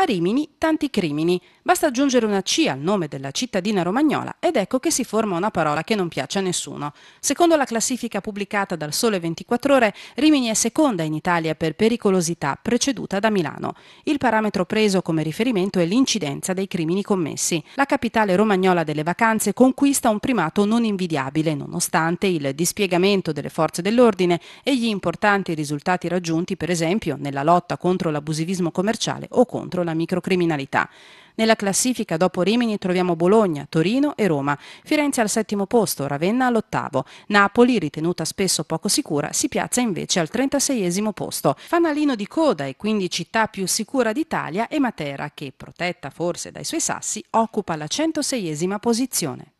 A Rimini tanti crimini. Basta aggiungere una C al nome della cittadina romagnola ed ecco che si forma una parola che non piace a nessuno. Secondo la classifica pubblicata dal Sole 24 Ore, Rimini è seconda in Italia per pericolosità, preceduta da Milano. Il parametro preso come riferimento è l'incidenza dei crimini commessi. La capitale romagnola delle vacanze conquista un primato non invidiabile, nonostante il dispiegamento delle forze dell'ordine e gli importanti risultati raggiunti, per esempio, nella lotta contro l'abusivismo commerciale o contro la la microcriminalità. Nella classifica dopo Rimini troviamo Bologna, Torino e Roma, Firenze al settimo posto, Ravenna all'ottavo, Napoli, ritenuta spesso poco sicura, si piazza invece al 36 posto. Fanalino di coda e quindi città più sicura d'Italia è Matera che, protetta forse dai suoi sassi, occupa la 106 posizione.